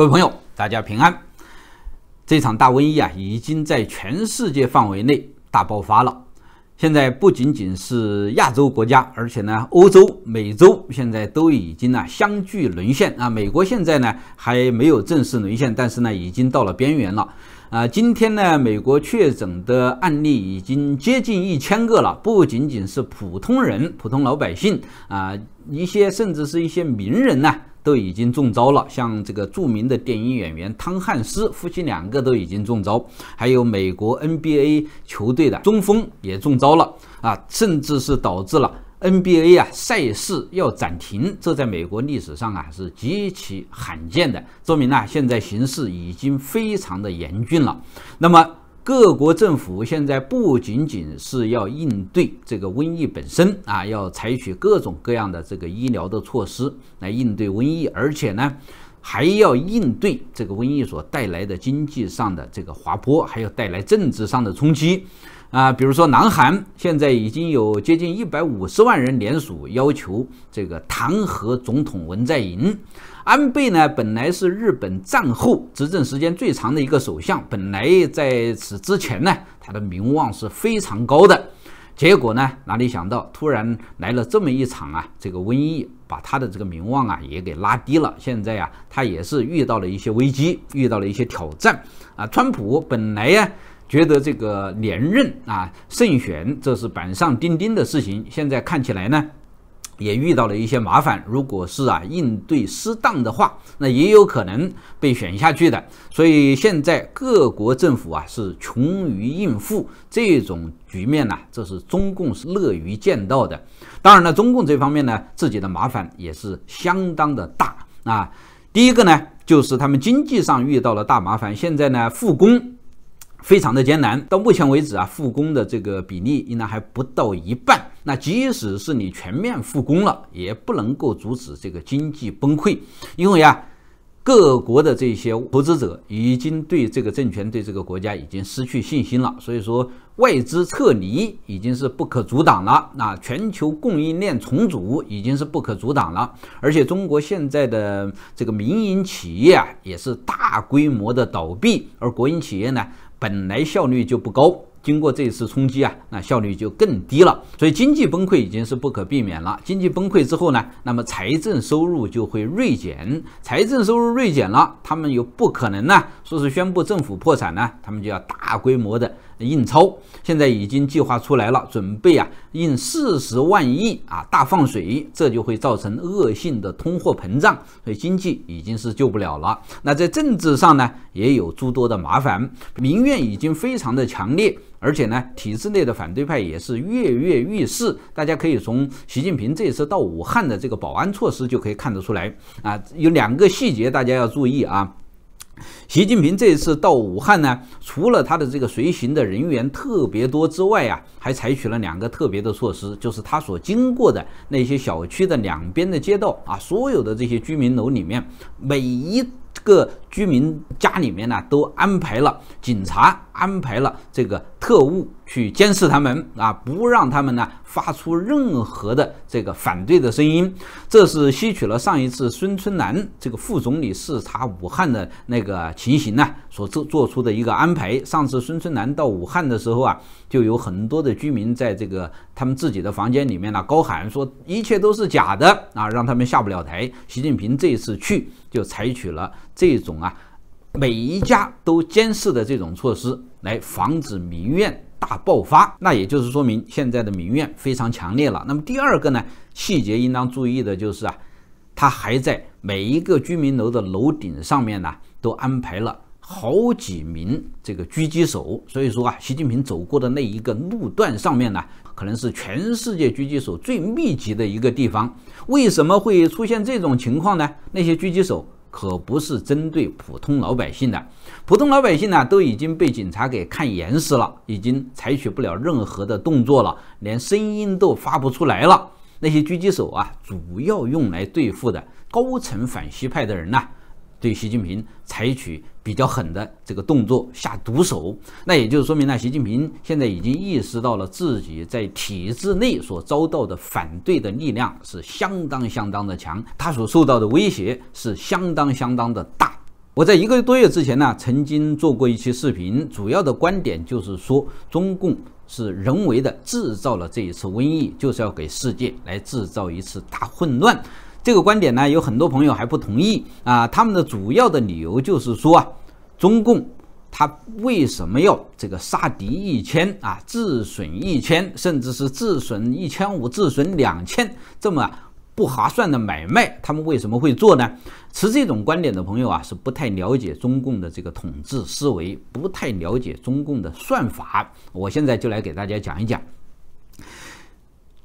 各位朋友，大家平安！这场大瘟疫啊，已经在全世界范围内大爆发了。现在不仅仅是亚洲国家，而且呢，欧洲、美洲现在都已经呢相继沦陷啊。美国现在呢还没有正式沦陷，但是呢已经到了边缘了。啊，今天呢，美国确诊的案例已经接近一千个了。不仅仅是普通人、普通老百姓啊，一些甚至是一些名人呢。都已经中招了，像这个著名的电影演员汤汉斯夫妻两个都已经中招，还有美国 NBA 球队的中锋也中招了啊，甚至是导致了 NBA 啊赛事要暂停，这在美国历史上啊是极其罕见的，说明呢现在形势已经非常的严峻了，那么。各国政府现在不仅仅是要应对这个瘟疫本身啊，要采取各种各样的这个医疗的措施来应对瘟疫，而且呢，还要应对这个瘟疫所带来的经济上的这个滑坡，还要带来政治上的冲击啊。比如说，南韩现在已经有接近一百五十万人联署要求这个弹劾总统文在寅。安倍呢，本来是日本战后执政时间最长的一个首相，本来在此之前呢，他的名望是非常高的。结果呢，哪里想到突然来了这么一场啊，这个瘟疫把他的这个名望啊也给拉低了。现在呀，他也是遇到了一些危机，遇到了一些挑战。啊，川普本来呀觉得这个连任啊胜选这是板上钉钉的事情，现在看起来呢。也遇到了一些麻烦，如果是啊应对失当的话，那也有可能被选下去的。所以现在各国政府啊是穷于应付这种局面呢，这是中共是乐于见到的。当然了，中共这方面呢自己的麻烦也是相当的大啊。第一个呢就是他们经济上遇到了大麻烦，现在呢复工非常的艰难，到目前为止啊复工的这个比例应当还不到一半。那即使是你全面复工了，也不能够阻止这个经济崩溃，因为啊，各国的这些投资者已经对这个政权、对这个国家已经失去信心了，所以说外资撤离已经是不可阻挡了。那全球供应链重组已经是不可阻挡了，而且中国现在的这个民营企业啊，也是大规模的倒闭，而国营企业呢，本来效率就不高。经过这一次冲击啊，那效率就更低了，所以经济崩溃已经是不可避免了。经济崩溃之后呢，那么财政收入就会锐减，财政收入锐减了，他们又不可能呢，说是宣布政府破产呢，他们就要大规模的。印钞现在已经计划出来了，准备啊印四十万亿啊大放水，这就会造成恶性的通货膨胀，所以经济已经是救不了了。那在政治上呢，也有诸多的麻烦，民怨已经非常的强烈，而且呢，体制内的反对派也是跃跃欲试。大家可以从习近平这次到武汉的这个保安措施就可以看得出来啊，有两个细节大家要注意啊。习近平这次到武汉呢，除了他的这个随行的人员特别多之外啊，还采取了两个特别的措施，就是他所经过的那些小区的两边的街道啊，所有的这些居民楼里面，每一个居民家里面呢，都安排了警察，安排了这个。特务去监视他们啊，不让他们呢发出任何的这个反对的声音。这是吸取了上一次孙春兰这个副总理视察武汉的那个情形呢，所做做出的一个安排。上次孙春兰到武汉的时候啊，就有很多的居民在这个他们自己的房间里面呢高喊说一切都是假的啊，让他们下不了台。习近平这一次去就采取了这种啊，每一家都监视的这种措施。来防止民怨大爆发，那也就是说明现在的民怨非常强烈了。那么第二个呢，细节应当注意的就是啊，他还在每一个居民楼的楼顶上面呢，都安排了好几名这个狙击手。所以说啊，习近平走过的那一个路段上面呢，可能是全世界狙击手最密集的一个地方。为什么会出现这种情况呢？那些狙击手。可不是针对普通老百姓的，普通老百姓呢都已经被警察给看严实了，已经采取不了任何的动作了，连声音都发不出来了。那些狙击手啊，主要用来对付的高层反西派的人呐。对习近平采取比较狠的这个动作，下毒手，那也就是说明了习近平现在已经意识到了自己在体制内所遭到的反对的力量是相当相当的强，他所受到的威胁是相当相当的大。我在一个多月之前呢，曾经做过一期视频，主要的观点就是说，中共是人为的制造了这一次瘟疫，就是要给世界来制造一次大混乱。这个观点呢，有很多朋友还不同意啊。他们的主要的理由就是说啊，中共他为什么要这个杀敌一千啊，自损一千，甚至是自损一千五、自损两千这么不划算的买卖，他们为什么会做呢？持这种观点的朋友啊，是不太了解中共的这个统治思维，不太了解中共的算法。我现在就来给大家讲一讲，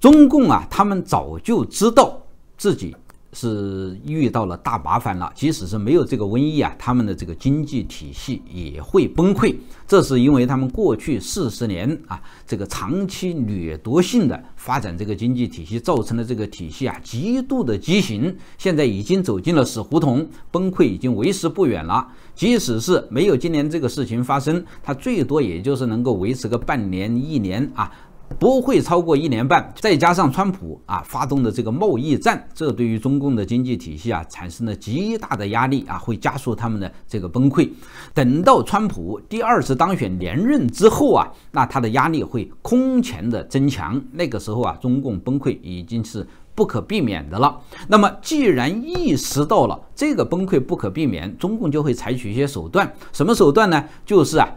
中共啊，他们早就知道自己。是遇到了大麻烦了。即使是没有这个瘟疫啊，他们的这个经济体系也会崩溃。这是因为他们过去四十年啊，这个长期掠夺性的发展这个经济体系，造成的这个体系啊极度的畸形，现在已经走进了死胡同，崩溃已经为时不远了。即使是没有今年这个事情发生，它最多也就是能够维持个半年一年啊。不会超过一年半，再加上川普啊发动的这个贸易战，这对于中共的经济体系啊产生了极大的压力啊，会加速他们的这个崩溃。等到川普第二次当选连任之后啊，那他的压力会空前的增强。那个时候啊，中共崩溃已经是不可避免的了。那么既然意识到了这个崩溃不可避免，中共就会采取一些手段。什么手段呢？就是啊。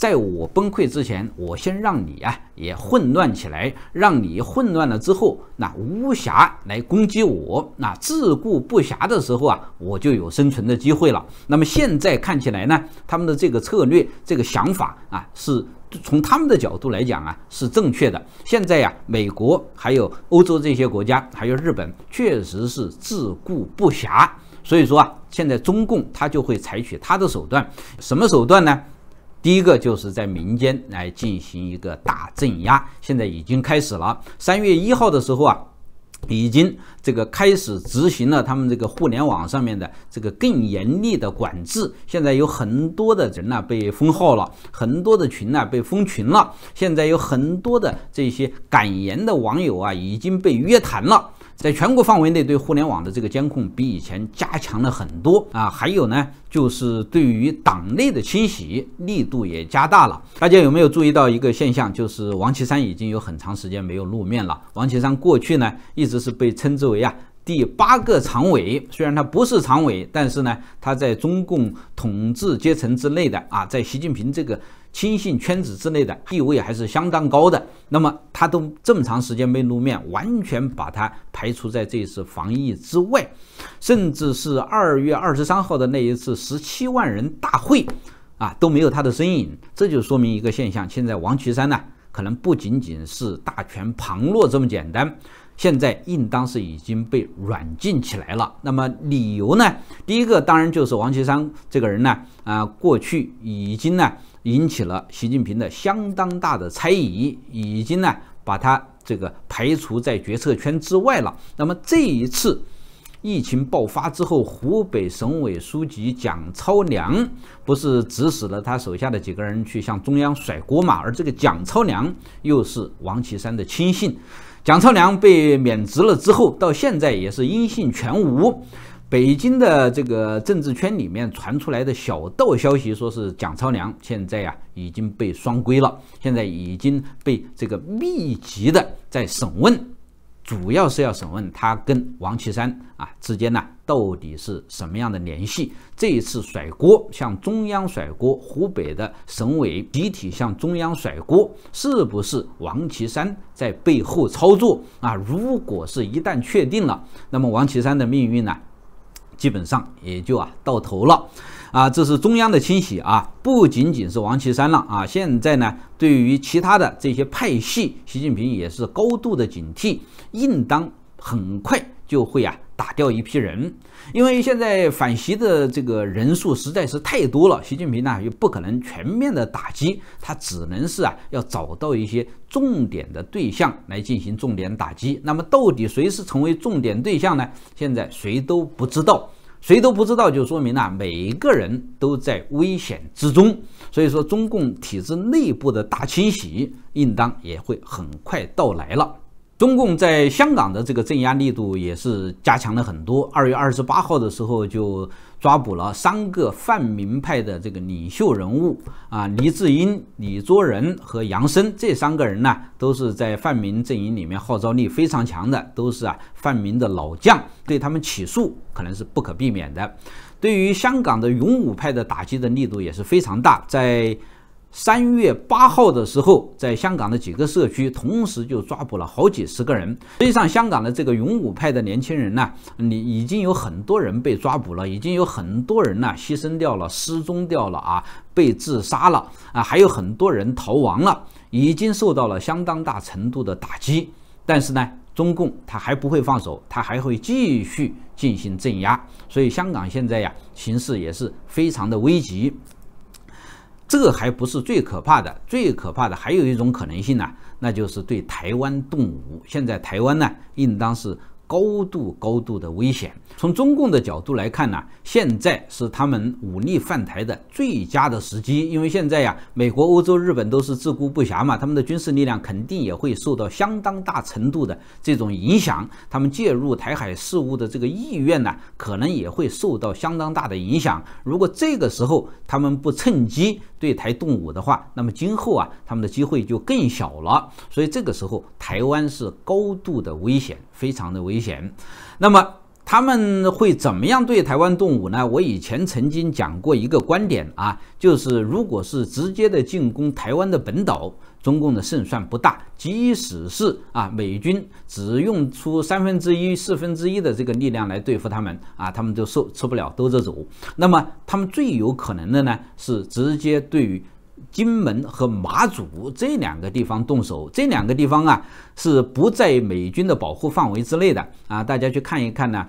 在我崩溃之前，我先让你啊也混乱起来，让你混乱了之后，那无暇来攻击我，那自顾不暇的时候啊，我就有生存的机会了。那么现在看起来呢，他们的这个策略、这个想法啊，是从他们的角度来讲啊是正确的。现在呀，美国还有欧洲这些国家，还有日本，确实是自顾不暇，所以说啊，现在中共他就会采取他的手段，什么手段呢？第一个就是在民间来进行一个大镇压，现在已经开始了。三月一号的时候啊，已经这个开始执行了他们这个互联网上面的这个更严厉的管制。现在有很多的人呢被封号了，很多的群呢被封群了。现在有很多的这些敢言的网友啊已经被约谈了。在全国范围内对互联网的这个监控比以前加强了很多啊，还有呢，就是对于党内的清洗力度也加大了。大家有没有注意到一个现象，就是王岐山已经有很长时间没有露面了。王岐山过去呢，一直是被称之为啊第八个常委，虽然他不是常委，但是呢，他在中共统治阶层之内的啊，在习近平这个。亲信圈子之类的地位还是相当高的，那么他都这么长时间没露面，完全把他排除在这次防疫之外，甚至是二月二十三号的那一次十七万人大会，啊都没有他的身影，这就说明一个现象：现在王岐山呢，可能不仅仅是大权旁落这么简单。现在应当是已经被软禁起来了。那么理由呢？第一个当然就是王岐山这个人呢，啊，过去已经呢引起了习近平的相当大的猜疑，已经呢把他这个排除在决策圈之外了。那么这一次疫情爆发之后，湖北省委书记蒋超良不是指使了他手下的几个人去向中央甩锅吗？而这个蒋超良又是王岐山的亲信。蒋超良被免职了之后，到现在也是音信全无。北京的这个政治圈里面传出来的小道消息，说是蒋超良现在呀已经被双规了，现在已经被这个密集的在审问。主要是要审问他跟王岐山啊之间呢到底是什么样的联系？这一次甩锅向中央甩锅，湖北的省委集体向中央甩锅，是不是王岐山在背后操作啊？如果是一旦确定了，那么王岐山的命运呢，基本上也就啊到头了。啊，这是中央的清洗啊，不仅仅是王岐山了啊。现在呢，对于其他的这些派系，习近平也是高度的警惕，应当很快就会啊打掉一批人。因为现在反习的这个人数实在是太多了，习近平呢又不可能全面的打击，他只能是啊要找到一些重点的对象来进行重点打击。那么到底谁是成为重点对象呢？现在谁都不知道。谁都不知道，就说明呢，每一个人都在危险之中。所以说，中共体制内部的大清洗，应当也会很快到来了。中共在香港的这个镇压力度也是加强了很多。二月二十八号的时候就。抓捕了三个泛民派的这个领袖人物啊，黎智英、李卓人和杨森这三个人呢，都是在泛民阵营里面号召力非常强的，都是啊泛民的老将，对他们起诉可能是不可避免的。对于香港的勇武派的打击的力度也是非常大，在。三月八号的时候，在香港的几个社区同时就抓捕了好几十个人。实际上，香港的这个勇武派的年轻人呢，你已经有很多人被抓捕了，已经有很多人呢牺牲掉了、失踪掉了啊，被自杀了啊，还有很多人逃亡了，已经受到了相当大程度的打击。但是呢，中共他还不会放手，他还会继续进行镇压，所以香港现在呀，形势也是非常的危急。这还不是最可怕的，最可怕的还有一种可能性呢，那就是对台湾动武。现在台湾呢，应当是。高度、高度的危险。从中共的角度来看呢，现在是他们武力犯台的最佳的时机，因为现在呀，美国、欧洲、日本都是自顾不暇嘛，他们的军事力量肯定也会受到相当大程度的这种影响，他们介入台海事务的这个意愿呢，可能也会受到相当大的影响。如果这个时候他们不趁机对台动武的话，那么今后啊，他们的机会就更小了。所以这个时候，台湾是高度的危险，非常的危。险，那么他们会怎么样对台湾动武呢？我以前曾经讲过一个观点啊，就是如果是直接的进攻台湾的本岛，中共的胜算不大。即使是啊美军只用出三分之一、四分之一的这个力量来对付他们啊，他们都受吃不了兜着走。那么他们最有可能的呢，是直接对于。金门和马祖这两个地方动手，这两个地方啊是不在美军的保护范围之内的啊。大家去看一看呢，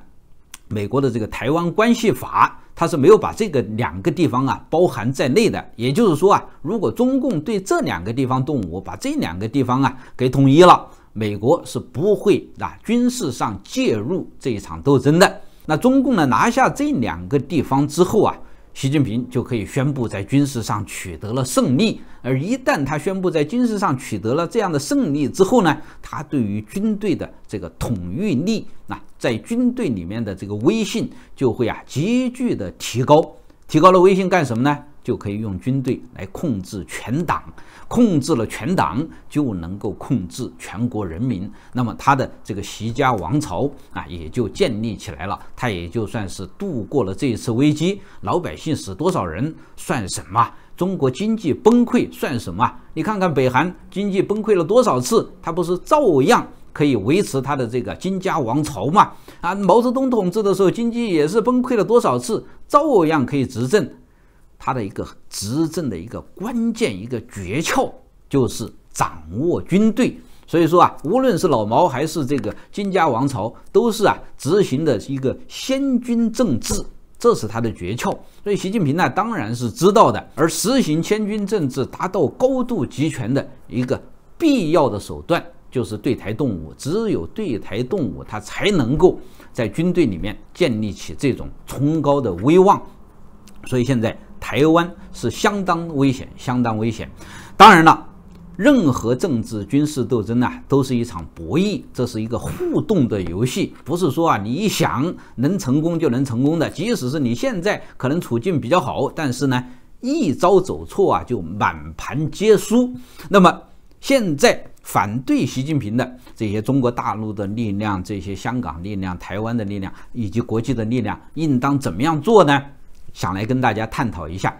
美国的这个台湾关系法，它是没有把这个两个地方啊包含在内的。也就是说啊，如果中共对这两个地方动武，把这两个地方啊给统一了，美国是不会啊军事上介入这一场斗争的。那中共呢拿下这两个地方之后啊。习近平就可以宣布在军事上取得了胜利，而一旦他宣布在军事上取得了这样的胜利之后呢，他对于军队的这个统御力，那在军队里面的这个威信就会啊急剧的提高，提高了威信干什么呢？就可以用军队来控制全党，控制了全党就能够控制全国人民，那么他的这个习家王朝啊也就建立起来了，他也就算是度过了这一次危机。老百姓死多少人算什么？中国经济崩溃算什么？你看看北韩经济崩溃了多少次，他不是照样可以维持他的这个金家王朝吗？啊，毛泽东统治的时候经济也是崩溃了多少次，照样可以执政。他的一个执政的一个关键一个诀窍就是掌握军队，所以说啊，无论是老毛还是这个金家王朝，都是啊执行的一个先军政治，这是他的诀窍。所以习近平呢，当然是知道的。而实行先军政治，达到高度集权的一个必要的手段，就是对台动武。只有对台动武，他才能够在军队里面建立起这种崇高的威望。所以现在。台湾是相当危险，相当危险。当然了，任何政治军事斗争呢，都是一场博弈，这是一个互动的游戏，不是说啊，你一想能成功就能成功的。即使是你现在可能处境比较好，但是呢，一招走错啊，就满盘皆输。那么，现在反对习近平的这些中国大陆的力量、这些香港力量、台湾的力量以及国际的力量，应当怎么样做呢？想来跟大家探讨一下。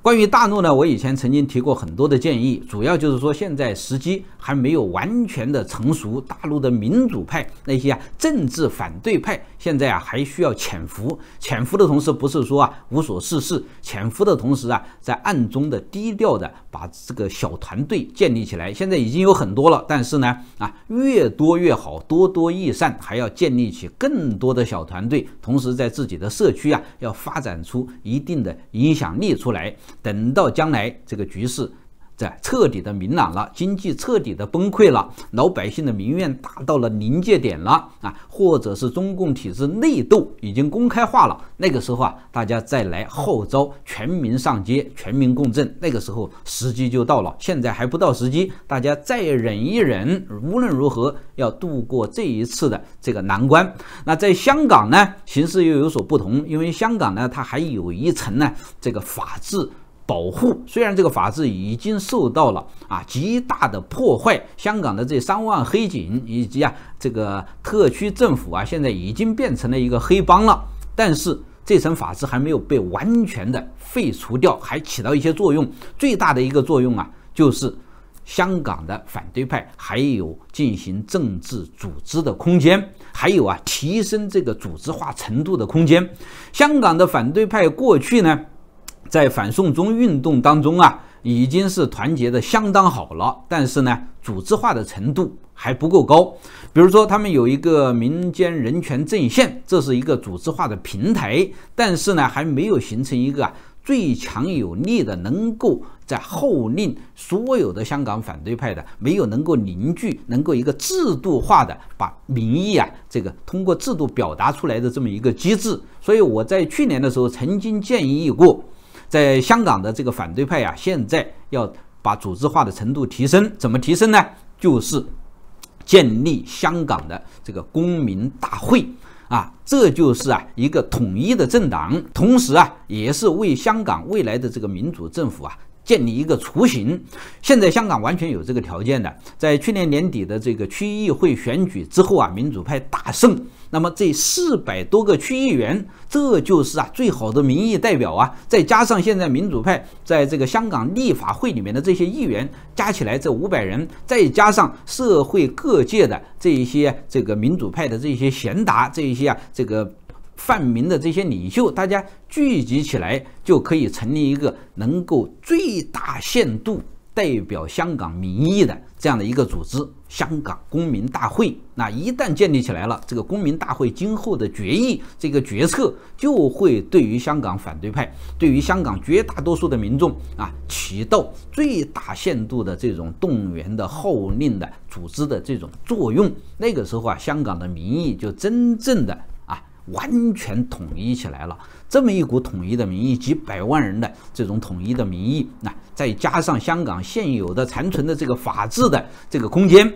关于大陆呢，我以前曾经提过很多的建议，主要就是说现在时机还没有完全的成熟。大陆的民主派那些啊政治反对派，现在啊还需要潜伏。潜伏的同时，不是说啊无所事事，潜伏的同时啊，在暗中的低调的把这个小团队建立起来。现在已经有很多了，但是呢，啊越多越好，多多益善，还要建立起更多的小团队，同时在自己的社区啊要发展出一定的影响力出来。等到将来这个局势在彻底的明朗了，经济彻底的崩溃了，老百姓的民怨达到了临界点了啊，或者是中共体制内斗已经公开化了，那个时候啊，大家再来号召全民上街、全民共振，那个时候时机就到了。现在还不到时机，大家再忍一忍，无论如何要度过这一次的这个难关。那在香港呢，形势又有所不同，因为香港呢，它还有一层呢，这个法治。保护虽然这个法治已经受到了啊极大的破坏，香港的这三万黑警以及啊这个特区政府啊现在已经变成了一个黑帮了，但是这层法治还没有被完全的废除掉，还起到一些作用。最大的一个作用啊，就是香港的反对派还有进行政治组织的空间，还有啊提升这个组织化程度的空间。香港的反对派过去呢。在反送中运动当中啊，已经是团结的相当好了，但是呢，组织化的程度还不够高。比如说，他们有一个民间人权阵线，这是一个组织化的平台，但是呢，还没有形成一个最强有力的，能够在后令所有的香港反对派的没有能够凝聚，能够一个制度化的把民意啊，这个通过制度表达出来的这么一个机制。所以我在去年的时候曾经建议过。在香港的这个反对派啊，现在要把组织化的程度提升，怎么提升呢？就是建立香港的这个公民大会啊，这就是啊一个统一的政党，同时啊也是为香港未来的这个民主政府啊建立一个雏形。现在香港完全有这个条件的，在去年年底的这个区议会选举之后啊，民主派大胜。那么这四百多个区议员，这就是啊最好的民意代表啊，再加上现在民主派在这个香港立法会里面的这些议员，加起来这五百人，再加上社会各界的这一些这个民主派的这些贤达，这一些啊这个泛民的这些领袖，大家聚集起来就可以成立一个能够最大限度。代表香港民意的这样的一个组织——香港公民大会，那一旦建立起来了，这个公民大会今后的决议、这个决策，就会对于香港反对派、对于香港绝大多数的民众啊，起到最大限度的这种动员的号令的组织的这种作用。那个时候啊，香港的民意就真正的啊，完全统一起来了。这么一股统一的民意，几百万人的这种统一的民意，那再加上香港现有的残存的这个法治的这个空间，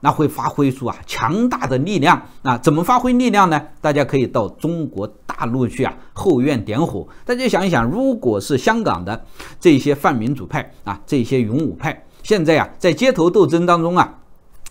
那会发挥出啊强大的力量。那怎么发挥力量呢？大家可以到中国大陆去啊后院点火。大家想一想，如果是香港的这些泛民主派啊，这些勇武派，现在啊在街头斗争当中啊，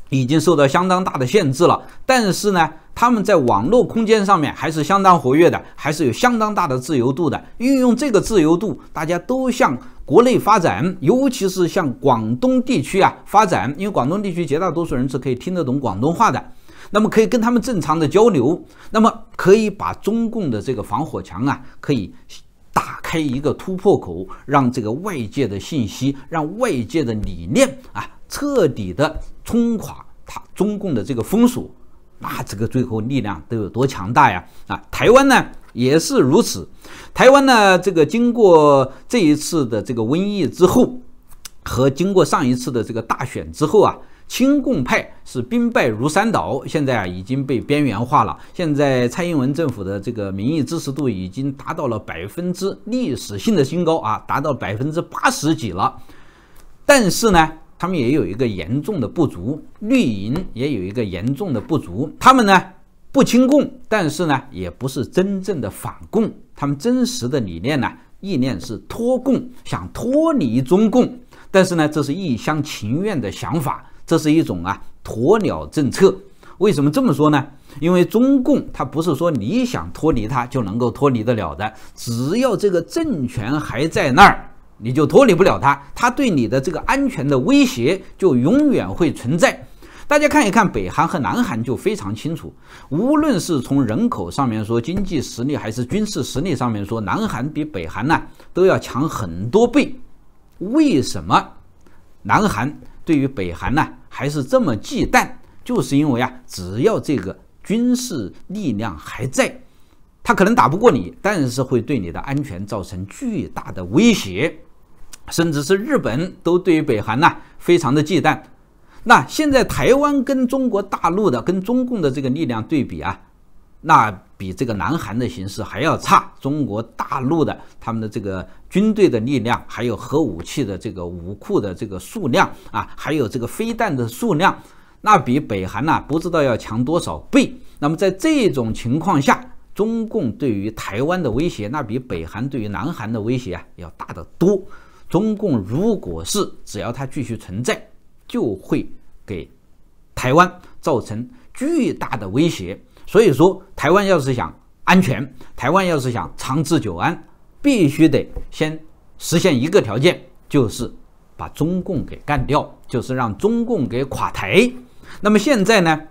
已经受到相当大的限制了。但是呢？他们在网络空间上面还是相当活跃的，还是有相当大的自由度的。运用这个自由度，大家都向国内发展，尤其是向广东地区啊发展，因为广东地区绝大多数人是可以听得懂广东话的，那么可以跟他们正常的交流，那么可以把中共的这个防火墙啊，可以打开一个突破口，让这个外界的信息，让外界的理念啊，彻底的冲垮他中共的这个封锁。那这个最后力量都有多强大呀？啊，台湾呢也是如此。台湾呢，这个经过这一次的这个瘟疫之后，和经过上一次的这个大选之后啊，亲共派是兵败如山倒，现在啊已经被边缘化了。现在蔡英文政府的这个民意支持度已经达到了百分之历史性的新高啊，达到百分之八十几了。但是呢？他们也有一个严重的不足，绿营也有一个严重的不足。他们呢不亲共，但是呢也不是真正的反共，他们真实的理念呢意念是脱共，想脱离中共。但是呢，这是一厢情愿的想法，这是一种啊鸵鸟政策。为什么这么说呢？因为中共它不是说你想脱离它就能够脱离得了的，只要这个政权还在那儿。你就脱离不了它，它对你的这个安全的威胁就永远会存在。大家看一看北韩和南韩就非常清楚，无论是从人口上面说，经济实力还是军事实力上面说，南韩比北韩呢都要强很多倍。为什么南韩对于北韩呢还是这么忌惮？就是因为啊，只要这个军事力量还在，他可能打不过你，但是会对你的安全造成巨大的威胁。甚至是日本都对于北韩呐非常的忌惮，那现在台湾跟中国大陆的跟中共的这个力量对比啊，那比这个南韩的形势还要差。中国大陆的他们的这个军队的力量，还有核武器的这个武库的这个数量啊，还有这个飞弹的数量，那比北韩呐不知道要强多少倍。那么在这种情况下，中共对于台湾的威胁，那比北韩对于南韩的威胁啊要大得多。中共如果是只要它继续存在，就会给台湾造成巨大的威胁。所以说，台湾要是想安全，台湾要是想长治久安，必须得先实现一个条件，就是把中共给干掉，就是让中共给垮台。那么现在呢，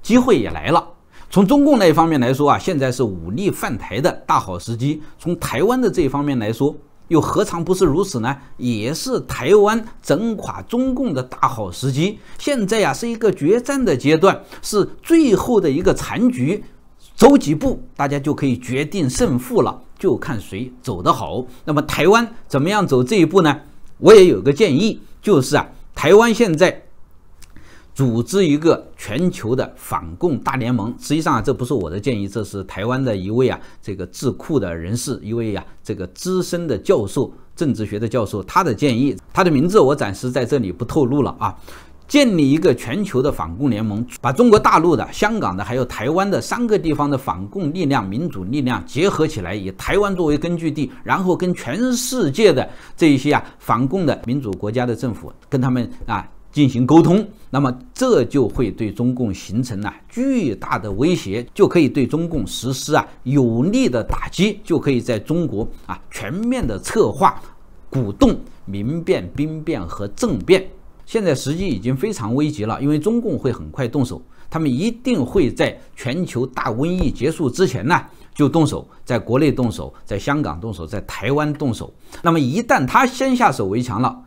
机会也来了。从中共那一方面来说啊，现在是武力犯台的大好时机。从台湾的这一方面来说。又何尝不是如此呢？也是台湾整垮中共的大好时机。现在呀，是一个决战的阶段，是最后的一个残局，走几步大家就可以决定胜负了，就看谁走得好。那么台湾怎么样走这一步呢？我也有个建议，就是啊，台湾现在。组织一个全球的反共大联盟，实际上啊，这不是我的建议，这是台湾的一位啊，这个智库的人士，一位啊，这个资深的教授，政治学的教授，他的建议，他的名字我暂时在这里不透露了啊。建立一个全球的反共联盟，把中国大陆的、香港的，还有台湾的三个地方的反共力量、民主力量结合起来，以台湾作为根据地，然后跟全世界的这一些啊反共的民主国家的政府，跟他们啊。进行沟通，那么这就会对中共形成了巨大的威胁，就可以对中共实施啊有力的打击，就可以在中国啊全面的策划、鼓动民变、兵变和政变。现在时机已经非常危急了，因为中共会很快动手，他们一定会在全球大瘟疫结束之前呢就动手，在国内动手，在香港动手，在台湾动手。那么一旦他先下手为强了。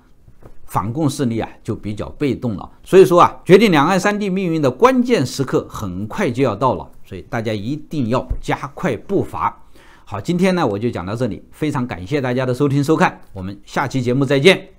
反共势力啊，就比较被动了。所以说啊，决定两岸三地命运的关键时刻，很快就要到了。所以大家一定要加快步伐。好，今天呢，我就讲到这里。非常感谢大家的收听收看，我们下期节目再见。